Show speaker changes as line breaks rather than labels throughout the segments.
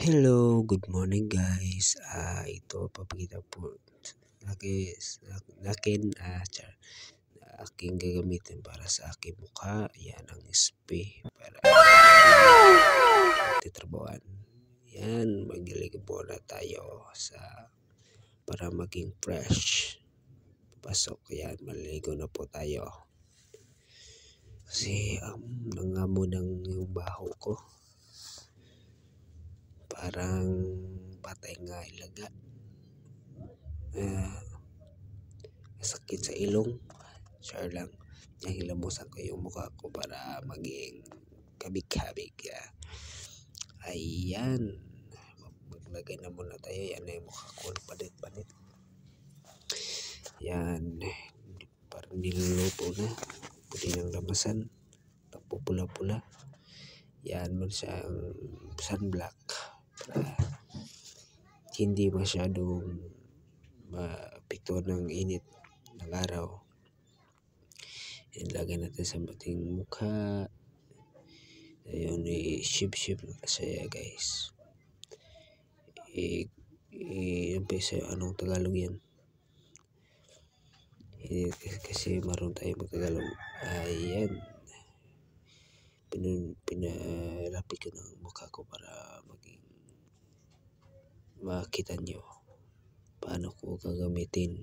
Hello, good morning guys. Ah, uh, ito papakita po lagi akin ah uh, char, aking gagamitin para sa aking mukha. Yan ang spray para wow! titrabawan. Yan, magilig po na tayo sa para maging fresh. Pasok yan, maliligo na po tayo. Kasi um, nangamo ng yung baho ko parang patay nga ilaga uh, sakit sa ilong sure lang nahilamusan ko yung mukha ko para maging kabig-kabig yeah. ayan maglagay na muna tayo yan na yung mukha ko palit-palit yan parang niluluto na puti ng lamasan pula-pula yan man siyang sunblock Ah, hindi masyadong mapikto ng init ng araw. Ilagay natin sa mating mukha. Ayun, i-ship-ship na kasi guys. I-umpisa yung anong Tagalog yan. Hindi, kasi maroon tayo mag-Tagalog. Ayan. Pinalapit ko ng mukha ko makita nyo paano ko gagamitin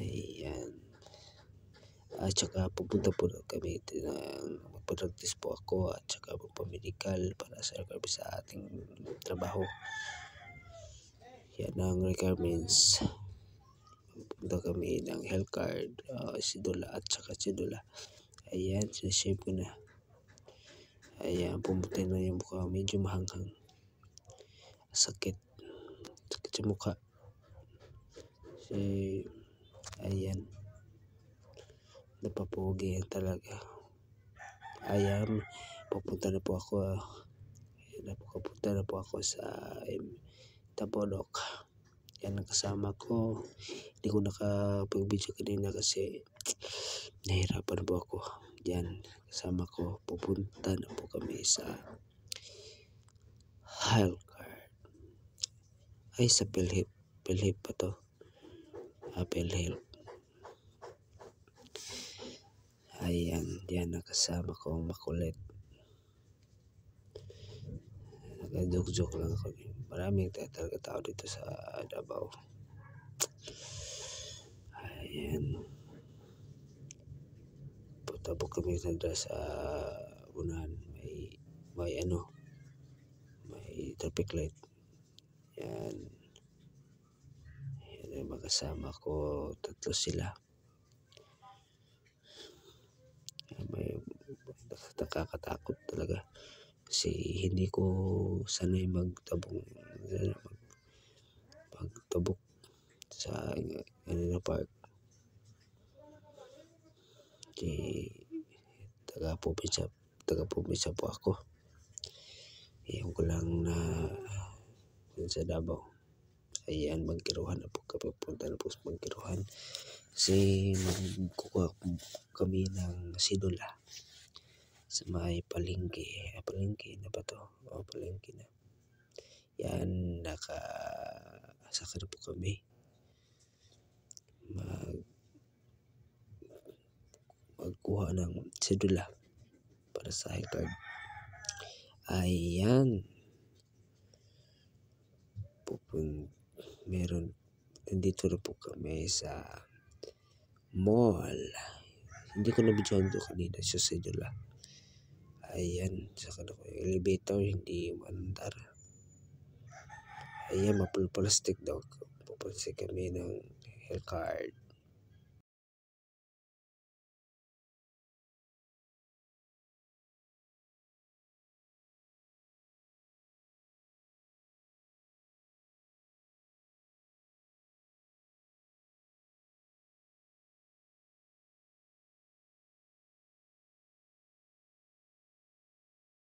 ayan at saka pupunta po kami magpapractice po ako at saka magpamedical para sa requirements sa ating trabaho yan ang requirements pupunta kami ng health card uh, ah, sidula at saka sidula ayan sinashave ko na ayan pumuti na yung mukha medyo mahanghang sakit sakit sa mukha si ayan napapogi yan talaga ayan pupunta na po ako ah. ayan na po kapunta po ako sa um, Tabonok yan ang kasama ko hindi ko nakapag-video kanina kasi nahirapan po ako yan kasama ko pupunta na po kami sa Hulk ay sa PhilHealth PhilHealth pa to uh, ah, PhilHealth ayan yan nakasama ko makulit nagadugjok lang ako maraming talaga tao dito sa Davao ayan putabok kami nandra sa unahan may may ano may traffic light yan. Yan yung mga ko. Tatlo sila. Yan, may, nakakatakot talaga. Kasi hindi ko sanay magtabong. Mag, magtabok sa ano park. Kasi taga-probinsya, taga po ako. Iyon ko lang na sa Davao. Ayan, magkiruhan na po kami. Punta na po sa magkiruhan. Kasi magkukuha kami ng sidula sa may palingki. Ah, palingki na ba to? O, oh, palingki na. Yan, naka... Saka na po kami. Mag... Magkuha ng sedula para sa card. Ayan pupun meron nandito na po kami sa mall hindi ko nabidyohan doon kanina so sa inyo lang ayan saka na ko elevator hindi mandar ayan mapulplastic daw mapulplastic kami ng health card